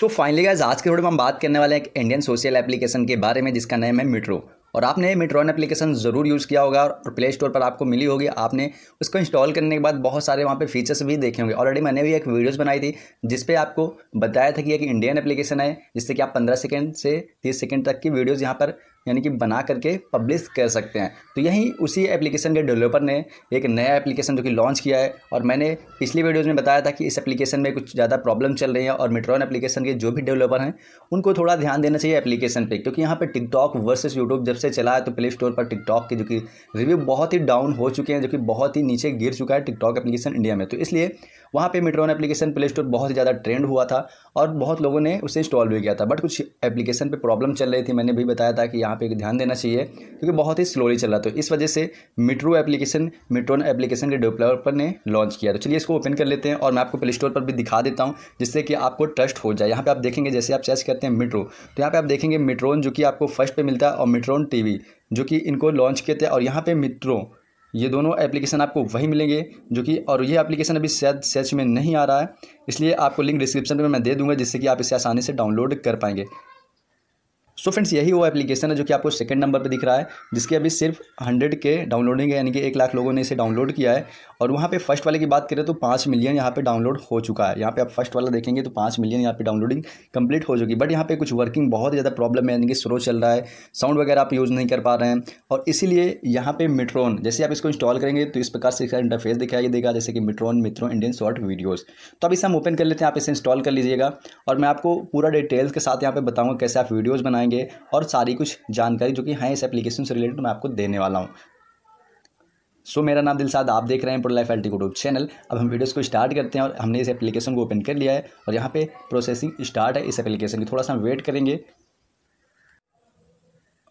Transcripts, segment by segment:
so finally guys आज के video में हम बात करने वाले हैं एक इंडियन सोशल एप्लीकेशन के बारे में जिसका नाम है मिट्रो और आपने मिट्रोन एप्लीकेशन ज़रूर यूज़ किया होगा और प्ले स्टोर पर आपको मिली होगी आपने उसको इंस्टॉल करने के बाद बहुत सारे वहाँ पे फीचर्स भी देखे होंगे ऑलरेडी मैंने भी एक वीडियोस बनाई थी जिस पे आपको बताया था कि एक इंडियन एप्लीकेशन है जिससे कि आप पंद्रह सेकंड से तीस सेकंड तक की वीडियोस यहाँ पर यानी कि बना करके पब्लिश कर सकते हैं तो यही उसी एप्लीकेशन के डेवलपर ने एक नया एप्लीकेशन जो कि लॉन्च किया है और मैंने पिछली वीडियोज़ में बताया था कि इस एप्लीकेशन में कुछ ज़्यादा प्रॉब्लम चल रही है और मेट्रॉन एप्लीकेशन के जो भी डेवलपर हैं उनको थोड़ा ध्यान देना चाहिए एप्लीकेशन पर क्योंकि यहाँ पर टिकटॉक वर्सेस यूट्यूब जब से चला है तो प्ले स्टोर पर टिकटॉक के जो कि रिव्यू बहुत ही डाउन हो चुके हैं जो कि बहुत ही नीचे गिर चुका है टिकटॉक एप्लीकेशन इंडिया में तो इसलिए वहाँ पे मेट्रॉन एप्लीकेशन प्ले स्टोर बहुत ही ज़्यादा ट्रेंड हुआ था और बहुत लोगों ने उसे इंस्टॉल भी किया था बट कुछ एप्लीकेशन पर प्रॉब्लम चल रही थी मैंने भी बताया था कि यहाँ पे ध्यान देना चाहिए क्योंकि बहुत ही स्लोली चल रहा था तो इस वजह से मिट्रो एप्लीकेशन मिट्रोन एप्लीकेशन के डेवलपर ने लॉन्च किया तो चलिए इसको ओपन कर लेते हैं और मैं आपको प्ले स्टोर पर भी दिखा देता हूँ जिससे कि आपको ट्रस्ट हो जाए यहाँ पर आप देखेंगे जैसे आप सर्च करते हैं मिट्रो तो यहाँ पर आप देखेंगे मिट्रोन जो कि आपको फर्स्ट पर मिलता है और मिट्रोन टी जो कि इनको लॉन्च किए थे और यहाँ पर मिट्रो ये दोनों एप्लीकेशन आपको वही मिलेंगे जो कि और ये एप्लीकेशन अभी शायद सर्च में नहीं आ रहा है इसलिए आपको लिंक डिस्क्रिप्शन में मैं दे दूंगा जिससे कि आप इसे आसानी से डाउनलोड कर पाएंगे सो फ्रेंड्स यही वो एप्लीकेशन है जो कि आपको सेकंड नंबर पर दिख रहा है जिसकी अभी सिर्फ हंड्रेड के डाउनलोडिंग है यानी कि एक लाख लोगों ने इसे डाउनलोड किया है और वहाँ पे फर्स्ट वाले की बात करें तो पाँच मिलियन यहाँ पे डाउनलोड हो चुका है यहाँ पे आप फर्स्ट वाला देखेंगे तो पाँच मिलियन यहाँ पर डाउनलोडिंग कंप्लीट हो चुकी बट यहाँ पर कुछ वर्किंग बहुत ज़्यादा प्रॉब्लम है यानी कि स्लो चल रहा है साउंड वगैरह आप यूज़ नहीं कर पा रहे हैं और इसीलिए यहाँ पर मिट्रोन जैसे आप इसको इंस्टॉल करेंगे तो इस प्रकार से इसका इंटरफेस दिखाई देगा जैसे कि मिट्रोन मित्रो इंडियन शॉर्ट वीडियोज़ तो अब इसे हम ओपन कर लेते हैं आप इसे इंस्टॉल कर लीजिएगा और मैं आपको पूरा डिटेल्स के साथ यहाँ पर बताऊँगा कैसे आप वीडियोज़ बनाएंगे जाएंगे और सारी कुछ जानकारी जो कि हैं इस एप्लीकेशन से रिलेटेड मैं आपको देने वाला हूँ सो so, मेरा नाम दिलसाद आप देख रहे हैं pro life L YouTube channel अब हम वीडियोस को स्टार्ट करते हैं और हमने इस एप्लीकेशन को ओपन कर लिया है और यहाँ पे प्रोसेसिंग स्टार्ट है इस एप्लीकेशन की थोड़ा सा हम वेट करेंगे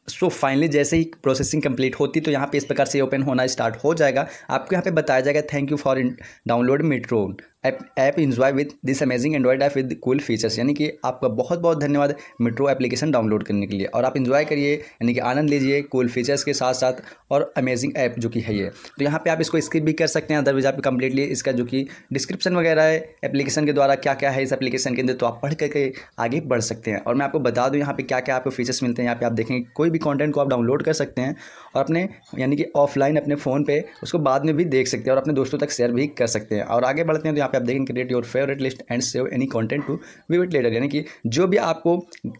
सो so फाइनली जैसे ही प्रोसेसिंग कंप्लीट होती तो यहाँ पे इस प्रकार से ओपन होना स्टार्ट हो जाएगा आपको यहाँ पे बताया जाएगा thank you for download Mitron app app enjoy with this amazing Android app with cool features यानी कि आपका बहुत बहुत धन्यवाद मेट्रो एप्लीकेशन डाउनलोड करने के लिए और आप इन्जॉय करिए यानी कि आनंद लीजिए कूल फीचर्स के साथ साथ और अमेजिंग ऐप जो कि है ये तो यहाँ पे आप इसको स्किप भी कर सकते हैं अदरवाइज आप कंप्लीटली इसका जो कि डिस्क्रिप्शन वगैरह है एप्लीकेशन के द्वारा क्या क्या है इस एप्लीकेशन के अंदर तो आप पढ़ करके आगे बढ़ सकते हैं और मैं आपको बता दूँ यहाँ पर क्या क्या आपको फीचर्स मिलते हैं यहाँ पे आप देखेंगे कोई भी भी कंटेंट को आप डाउनलोड कर सकते हैं और अपने यानी कि ऑफलाइन अपने फ़ोन पे उसको बाद में भी देख सकते हैं और अपने दोस्तों तक शेयर भी कर सकते हैं और आगे बढ़ते हैं तो यहाँ पे आप देखेंगे create your favourite list and save any content to view later यानी कि जो भी आपको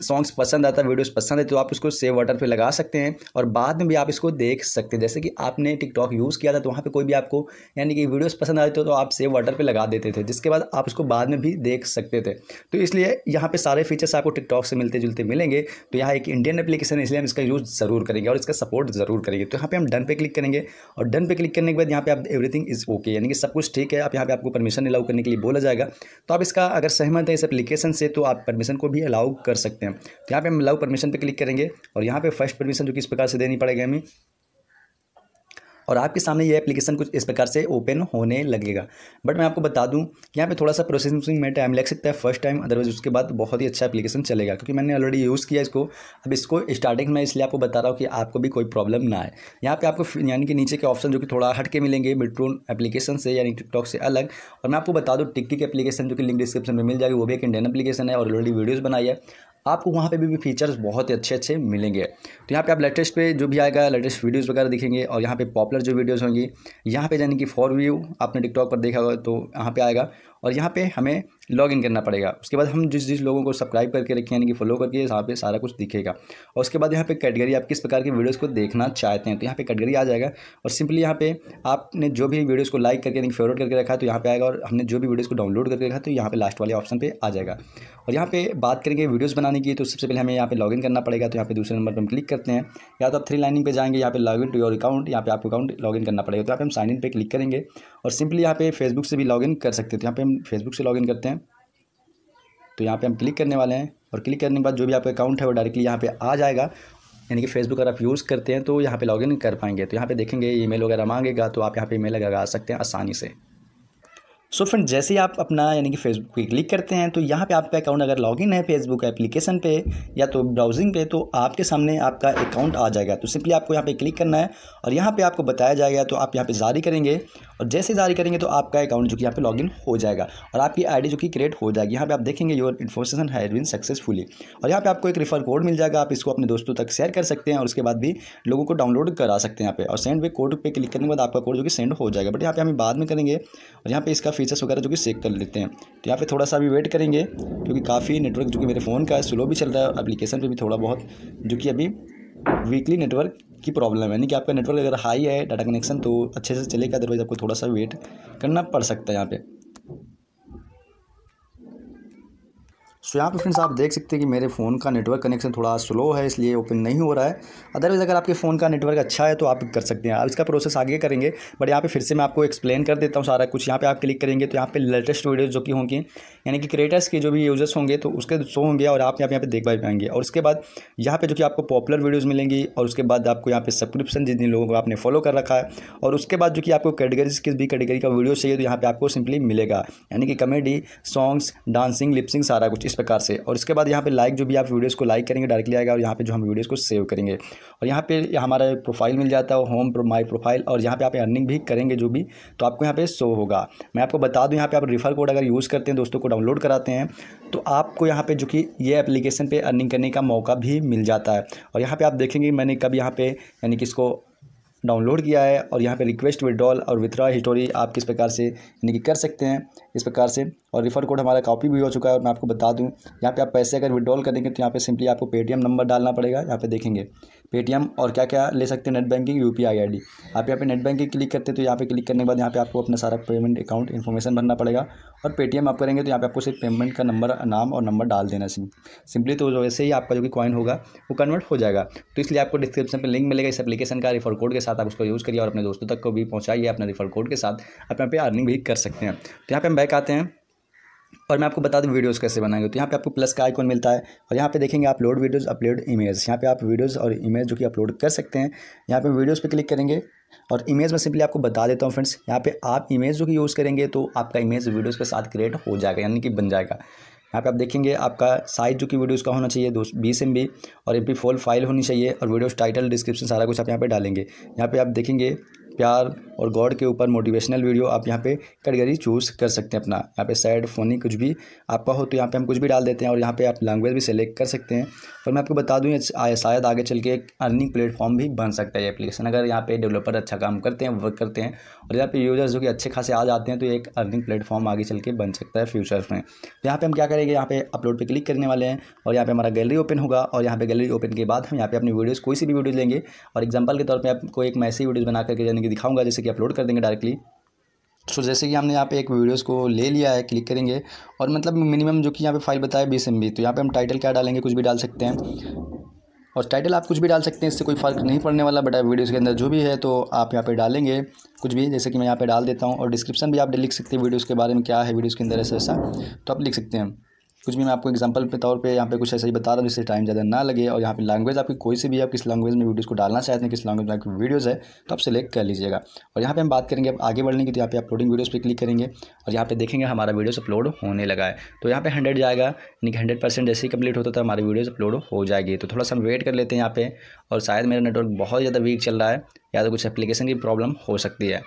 सॉन्ग्स पसंद आता है वीडियोज़ पसंद है तो आप उसको सेव वाटर पर लगा सकते हैं और बाद में भी आप इसको देख सकते हैं जैसे कि आपने टिकटॉक यूज़ किया था तो वहाँ पर कोई भी आपको यानी कि वीडियोज़ पसंद आते तो, थे तो आप सेव वाटर पर लगा देते थे जिसके बाद आप उसको बाद में भी देख सकते थे तो इसलिए यहाँ पर सारे फीचर्स आपको टिकटॉक से मिलते जुलते मिलेंगे तो यहाँ एक इंडियन एप्लीकेशन है इसलिए हम इसका यूज़ ज़रूर करेंगे और इसका सपोर्ट ज़रूर इंक्लूड करेगी तो यहाँ पे हम डन पे क्लिक करेंगे और डन पे क्लिक करने के बाद यहाँ पे आप एवरीथिंग इज ओके यानी कि सब कुछ ठीक है आप यहाँ पे आपको परमिशन अलाउ करने के लिए बोला जाएगा तो आप इसका अगर सहमत है इस एप्लीकेशन से तो आप परमिशन को भी अलाउ कर सकते हैं तो यहाँ पर हम अलाउ परमिशन पर क्लिक करेंगे और यहाँ पर फर्स्ट परमिशन जो किस प्रकार से देनी पड़ेगी हमें और आपके सामने ये एप्लीकेशन कुछ इस प्रकार से ओपन होने लगेगा बट मैं आपको बता दूँ यहाँ पे थोड़ा सा प्रोसेसिंग में टाइम लग सकता है फर्स्ट टाइम अदरवाइज उसके बाद बहुत ही अच्छा एप्लीकेशन चलेगा क्योंकि मैंने ऑलरेडी यूज़ किया इसको अब इसको स्टार्टिंग में इसलिए आपको बता रहा हूँ कि आपको भी कोई प्रॉब्लम ना आए यहाँ पर आपको यानी कि नीचे के ऑप्शन जो कि थोड़ा हट के मिलेंगे मिट्रोन एप्लीकेशन से यानी टिकटॉक से अलग और मैं आपको बता दूँ टिक्की की एप्लीकेशन जो कि लिंक डिस्क्रिप्शन में मिल जाएगी वो भी एक इंडियन एप्लीकेशन है और ऑलरेडी वीडियोज़ बनाई है आपको वहाँ पे भी, भी फीचर्स बहुत ही अच्छे अच्छे मिलेंगे तो यहाँ पे आप लेटेस्ट पे जो भी आएगा लेटेस्ट वीडियोस वगैरह दिखेंगे और यहाँ पे पॉपुलर जो वीडियोस होंगी यहाँ पे यानी कि फॉर व्यू आपने टिकटॉक पर देखा होगा तो यहाँ पे आएगा और यहाँ पे हमें लॉग इन करना पड़ेगा उसके बाद हम जिस जिस लोगों को सब्सक्राइब करके रखें यानी कि फॉलो करके यहाँ पे सारा कुछ दिखेगा और उसके बाद यहाँ पे कैटेगरी आप किस प्रकार की वीडियोज़ को देखना चाहते हैं तो यहाँ पे कैटेगरी आ जाएगा और सिंपली यहाँ पे आपने जो भी वीडियोज़ को लाइक करके यानी फेवरेट करके रखा तो यहाँ पर आएगा और हमने जो भी वीडियोज को डाउनलोड करके रखा तो यहाँ पे लास्ट वाले ऑप्शन पर आ जाएगा और यहाँ पर बात करेंगे वीडियोज़ बनाने की तो सबसे पहले हमें यहाँ पर लॉगिन करना पड़ेगा तो यहाँ पर दूसरे नंबर पर हम क्लिक करते हैं या तो आप थ्री लाइनिंग पर जाएंगे यहाँ log login to your account यहाँ पर आपको अकाउंट लॉगिन करना पड़ेगा तो यहाँ पर हम साइन इन पर क्लिक करेंगे और सिंपली यहाँ पे फेसबुक से भी लॉगिन कर सकते हैं तो यहाँ पे हम फेसबुक से लॉगिन करते हैं तो यहाँ पे हम क्लिक करने वाले हैं और क्लिक करने के बाद जो भी आपका अकाउंट है वो डायरेक्टली यहाँ पे आ जाएगा यानी कि फेसबुक अगर आप यूज़ करते हैं तो यहाँ पे लॉगिन कर पाएंगे तो यहाँ पे देखेंगे ईमेल वगैरह मांगेगा तो आप यहाँ पे ईमेल लगा आ सकते हैं आसानी से सो so फ्रेंड जैसे ही आप अपना यानी कि फेसबुक पे क्लिक करते हैं तो यहाँ पे आपका अकाउंट अगर लॉगिन है फेसबुक एप्लीकेशन पे या तो ब्राउजिंग पे तो आपके सामने आपका अकाउंट आ जाएगा तो सिंपली आपको यहाँ पे क्लिक करना है और यहाँ पे आपको बताया जाएगा तो आप यहाँ पे जारी करेंगे और जैसे जारी करेंगे तो आपका अकाउंट जो कि यहाँ पर लॉगिन हो जाएगा और आपकी आई जो कि क्रिएट हो जाएगी यहाँ पर आप देखेंगे your information has been successfully और यहाँ पर आपको एक रिफर कोड मिल जाएगा आप इसको अपने दोस्तों तक शेयर कर सकते हैं और उसके बाद भी लोगों को डाउनलोड करा सकते हैं यहाँ पर और सेंड पे कोड पर क्लिक करने के बाद आपका कोड जो कि सेंड हो जाएगा बट यहाँ पर हम बाद में करेंगे और यहाँ पर इसका फीचर्स वगैरह जो कि चेक कर लेते हैं तो यहाँ पे थोड़ा सा अभी वेट करेंगे क्योंकि काफ़ी नेटवर्क जो कि मेरे फ़ोन का है स्लो भी चल रहा है एप्लीकेशन पर भी थोड़ा बहुत जो कि अभी वीकली नेटवर्क की प्रॉब्लम है यानी कि आपका नेटवर्क अगर हाई है डाटा कनेक्शन तो अच्छे से चलेगा अदरवाइज़ आपको थोड़ा सा वेट करना पड़ सकता है यहाँ पर सो यहाँ पे फ्रेंड्स आप देख सकते हैं कि मेरे फ़ोन का नेटवर्क कनेक्शन थोड़ा स्लो है इसलिए ओपन नहीं हो रहा है अदरवाइज़ अगर आपके फ़ोन का नेटवर्क अच्छा है तो आप कर सकते हैं आप इसका प्रोसेस आगे करेंगे बट यहाँ पे फिर से मैं आपको एक्सप्लेन कर देता हूँ सारा कुछ यहाँ पे आप क्लिक करेंगे तो यहाँ पे लेटेस्ट वीडियोज़ जो कि होंगी यानी कि क्रिएटर्स के जो भी यूजर्स होंगे तो उसके शो होंगे और आप यहाँ पे देख पाएंगे और उसके बाद यहाँ पर जो कि आपको पॉपुलर वीडियोज़ मिलेंगी और उसके बाद आपको यहाँ पर सब्सक्रिप्शन जिन लोगों को आपने फॉलो कर रखा है और उसके बाद जो कि आपको कैटेगरीज किस भी कैटेगरी का वीडियो चाहिए तो यहाँ पर आपको सिंपली मिलेगा यानी कि कमेडी सॉन्ग्स डांसिंग लिपसिंग सारा कुछ इस प्रकार से और इसके बाद यहाँ पे लाइक जो भी आप वीडियोस को लाइक करेंगे डायरेक्टली आएगा और यहाँ पे जो हम वीडियोस को सेव करेंगे और यहाँ पे हमारा प्रोफाइल मिल जाता है होम प्रो, माई प्रोफाइल और यहाँ पे आप अर्निंग भी करेंगे जो भी तो आपको यहाँ पे शो होगा मैं आपको बता दूँ यहाँ पे आप रिफर कोड अगर यूज़ करते हैं दोस्तों को डाउनलोड कराते हैं तो आपको यहाँ पर जो कि ये एप्लीकेशन पर अर्निंग करने का मौका भी मिल जाता है और यहाँ पर आप देखेंगे मैंने कब यहाँ पर यानी कि इसको डाउनलोड किया है और यहाँ पे रिक्वेस्ट विड्रॉल और विथड्रॉ हिस्टोरी आप किस प्रकार से यानी कि कर सकते हैं इस प्रकार से और रिफ़र कोड हमारा कॉपी भी हो चुका है और मैं आपको बता दूँ यहाँ पे आप पैसे अगर विड्रॉल करेंगे तो यहाँ पे सिंपली आपको पेटीएम नंबर डालना पड़ेगा यहाँ पे देखेंगे पेटीएम और क्या क्या ले सकते हैं net banking U P I I D आप यहाँ पे नेट बैंकिंग क्लिक करते हैं तो यहाँ पे क्लिक करने के बाद यहाँ पे आपको अपना सारा पेमेंट अकाउंट इन्फॉर्मेशन भरना पड़ेगा और पेटीएम आप करेंगे तो यहाँ पे आपको सिर्फ पेमेंट का नंबर नाम और नंबर डाल देना सिंह सिंपली तो वैसे ही आपका जो कि कॉइन होगा वो कन्वर्ट हो जाएगा तो इसलिए आपको डिस्क्रिप्शन पर लिंक मिलेगा इस एप्लीकेशन का रिफर कोड के साथ आप उसको यूज़ करिए और अपने दोस्तों तक को भी पहुँचाइए अपने रिफर कोड के साथ आप यहाँ पे अर्निंग भी कर सकते हैं तो यहाँ पर हम बैक आते हैं और मैं आपको बता दूँ वीडियोस कैसे बनाएंगे तो यहाँ पे आपको प्लस का आइकॉन मिलता है और यहाँ पे देखेंगे आप लोड वीडियोस अपलोड इमेज यहाँ पे आप वीडियोस और इमेज जो कि अपलोड कर सकते हैं यहाँ पे वीडियोस पे क्लिक करेंगे और इमेज में सिंपली आपको बता देता हूँ फ्रेंड्स यहाँ पे आप इमेज जो कि यूज़ करेंगे तो आपका इमेज वीडियोज़ के साथ क्रिएट हो जाएगा यानी कि बन जाएगा यहाँ पे आप देखेंगे आपका साइज जो कि वीडियोज़ का होना चाहिए दो बीस एम और एम फोल फाइल होनी चाहिए और वीडियोज़ टाइटल डिस्क्रिप्शन सारा कुछ आप यहाँ पर डालेंगे यहाँ पर आप देखेंगे प्यार और गॉड के ऊपर मोटिवेशनल वीडियो आप यहाँ पे कैटेगरी चूज़ कर सकते हैं अपना यहाँ पे सैड फोनी कुछ भी आपका हो तो यहाँ पे हम कुछ भी डाल देते हैं और यहाँ पे आप लैंग्वेज भी सेलेक्ट कर सकते हैं और मैं आपको बता दूँ शायद आगे चल के एक अर्निंग प्लेटफॉर्म भी बन सकता है ये एप्लीकेशन अगर यहाँ पे डेवलपर अच्छा काम करते हैं वर्क करते हैं और यहाँ पे यूजर्स जो कि अच्छे खासे आ जाते हैं तो एक अर्निंग प्लेटफॉर्म आगे चल के बन सकता है फ्यूचर में तो यहाँ पर हम क्या करेंगे यहाँ पे अपलोड पर क्लिक करने वाले हैं और यहाँ पर हमारा गैलरी ओपन होगा और यहाँ पे गैलरी ओपन के बाद हम यहाँ पे अपनी वीडियोज़ कोई सी भी वीडियो लेंगे और एग्जाम्पल के तौर पर आपको एक मैसी वीडियोज़ बना करके जाने की दिखाऊंगा जैसे कि करके अपलोड कर देंगे डायरेक्टली सो so, जैसे कि हमने यहाँ पे एक वीडियोस को ले लिया है क्लिक करेंगे और मतलब मिनिमम जो कि यहाँ पे फाइल बताया बीस एम तो यहाँ पे हम टाइटल क्या डालेंगे कुछ भी डाल सकते हैं और टाइटल आप कुछ भी डाल सकते हैं इससे कोई फ़र्क नहीं पड़ने वाला बट वीडियोज़ के अंदर जो भी है तो आप यहाँ पर डालेंगे कुछ भी जैसे कि मैं यहाँ पर डाल देता हूँ और डिस्क्रिप्शन भी आप लिख सकते हैं वीडियोज़ के बारे में क्या है वीडियोज़ के अंदर ऐसा ऐसा तो आप लिख सकते हैं कुछ भी मैं आपको एग्जाम्पल के तौर पर यहाँ पे कुछ ऐसे ही बता रहा हूँ जिससे टाइम ज़्यादा ना लगे और यहाँ पे लैंग्वेज आपकी कोई सी भी आप किस लैंग्वेज में वीडियोज़ को डालना चाहते हैं किस लैंग्वेज में आपकी वीडियोज़ है तो आप सेलेक्ट कर लीजिएगा और यहाँ पर हम बात करेंगे आगे बढ़ने की तो यहाँ पे अपलोडिंग वीडियोज़ पर क्लिक करेंगे और यहाँ पर देखेंगे हमारा वीडियोज़ अपलोड होने लगा है तो यहाँ पर हंड्रेड जाएगा यानी कि हंड्रेड परसेंट जैसे ही कंप्लीट होता तो हमारी वीडियोज़ अपलोड हो जाएगी तो थोड़ा सा हम वेट कर लेते हैं यहाँ पर और शायद मेरा नेटवर्क बहुत ज़्यादा वीक चल रहा है या तो कुछ एप्लीकेशन की प्रॉब्लम हो सकती है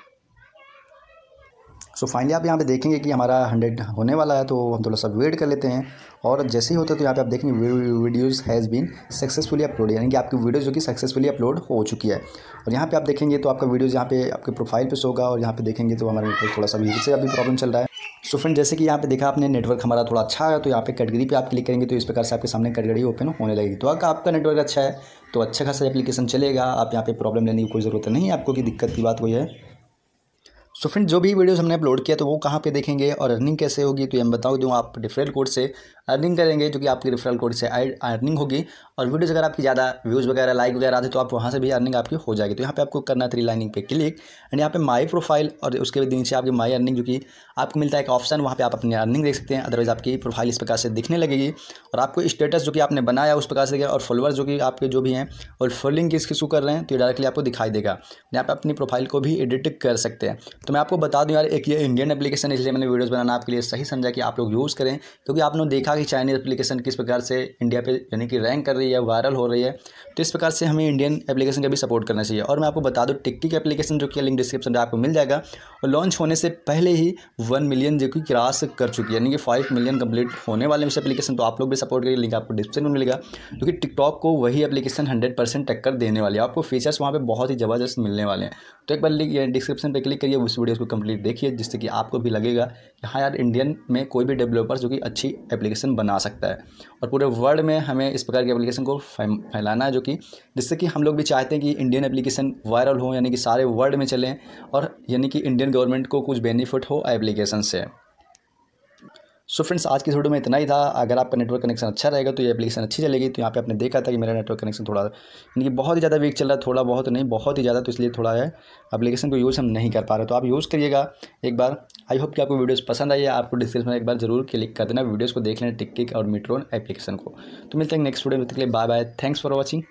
सो फाइनली आप यहाँ पे देखेंगे कि हमारा हंड्रेड होने वाला है तो हम थोड़ा सा वेट कर लेते हैं और जैसे ही होता है तो यहाँ पे आप देखेंगे videos has been successfully upload यानी कि आपकी वीडियो जो कि सक्सेसफुली अपलोड हो चुकी है और यहाँ पे आप देखेंगे तो आपका वीडियोज़ यहाँ पे आपके प्रोफाइल पर सोगा होगा और यहाँ पे देखेंगे तो हमारे नेटवर्क थोड़ा सा वीडियो से अभी प्रॉब्लम चल रहा है सो फ्रेंड जैसे कि यहाँ पे देखा आपने नेटवर्क हमारा थोड़ा अच्छा है तो यहाँ पे कटगरी पे आप क्लिक करेंगे तो इस प्रकार से आपके सामने कटगरी ओपन होने लगेगी तो अगर आपका नेटवर्क अच्छा है तो अच्छा खासा एप्लीकेशन चलेगा आप यहाँ पे प्रॉब्लम लेने की कोई ज़रूरत नहीं है आपको कि दिक्कत की बात कोई है सो फ्रेंड जो भी वीडियोस हमने अपलोड किया तो वो कहाँ पे देखेंगे और अर्निंग कैसे होगी तो ये मैं बताऊँ दूँ आप रिफरल कोड से अर्निंग करेंगे जो कि आपके रिफरल कोड से अर्निंग होगी और वीडियोस अगर आपकी ज़्यादा व्यूज़ वगैरह लाइक वगैरह आते तो आप वहाँ से भी अर्निंग आपकी हो जाएगी तो यहाँ पे आपको करना थ्री लाइनिंग पे क्लिक एंड यहाँ पे माई प्रोफाइल और उसके नीचे आपकी माई अर्निंग जो कि आपको मिलता है एक ऑप्शन वहाँ पर आप अपनी अर्निंग देख सकते हैं अदरवाइज़ आपकी प्रोफाइल इस प्रकार से दिखने लगेगी और आपको स्टेटस जो कि आपने बनाया उस प्रकार से देखा और फॉलोअर्स जो कि आपके जो भी हैं और फॉलोइंग किस किसू कर रहे हैं तो डायरेक्टली आपको दिखाई देगा यहाँ पर अपनी प्रोफाइल को भी एडिट कर सकते हैं तो मैं आपको बता दूँ यार एक ये इंडियन एप्लीकेशन इसलिए मैंने वीडियोज़ बनाना आपके लिए सही समझा कि आप लोग यूज़ करें क्योंकि आपने देखा कि चाइनीज़ एप्लीकेशन किस प्रकार से इंडिया पे यानी कि रैंक कर रही है वायरल हो रही है तो इस प्रकार से हमें इंडियन एप्लीकेशन का भी सपोर्ट करना चाहिए और मैं आपको बता दूँ टिक्की का एप्लीकेशन जो कि लिंक डिस्क्रिप्शन में आपको मिल जाएगा और लॉन्च होने से पहले ही वन मिलियन जो कि क्रॉस कर चुकी है यानी कि फाइव मिलियन कंप्लीट होने वाले उस एप्लीकेशन तो आप लोग भी सपोर्ट करिए लिंक आपको डिस्क्रिप्शन में मिलेगा क्योंकि टिकटॉक को वही एप्लीकेशन हंड्रेड परसेंट टक्कर देने वाली है आपको फीचर्स वहाँ पर बहुत ही ज़बरदस्त मिलने वाले हैं तो एक बार लिंक डिस्क्रिप्शन पर क्लिक करिए उस वीडियोस को कंप्लीट देखिए जिससे कि आपको भी लगेगा कि हाँ यार इंडियन में कोई भी डेवलपर जो कि अच्छी एप्लीकेशन बना सकता है और पूरे वर्ल्ड में हमें इस प्रकार की एप्लीकेशन को फैलाना है जो कि जिससे कि हम लोग भी चाहते हैं कि इंडियन एप्लीकेशन वायरल हो यानी कि सारे वर्ल्ड में चलें और यानी कि इंडियन गवर्नमेंट को कुछ बेनिफिट हो एप्लीकेशन से सो so फ्रेंड्स आज की वीडियो में इतना ही था अगर आपका नेटवर्क कनेक्शन अच्छा रहेगा तो ये एप्लीकेशन अच्छी चलेगी तो यहाँ पे आपने देखा था कि मेरा नेटवर्क कनेक्शन थोड़ा यानी कि बहुत ही ज़्यादा वीक चल रहा है थोड़ा बहुत नहीं बहुत ही ज़्यादा तो इसलिए थोड़ा है एप्लीकेशन को यूज़ हम नहीं कर पा रहे तो आप यूज़ करिएगा एक बार आई होप कि आपको वीडियोज़ पसंद आई है आपको डिस्क्रिप्शन में एक बार जरूर क्लिक कर देना वीडियोज़ को देख लेना टिक और मीट्रोन एप्लीकेशन को तो मिलते हैं नेक्स्ट वीडियो में bye bye thanks for watching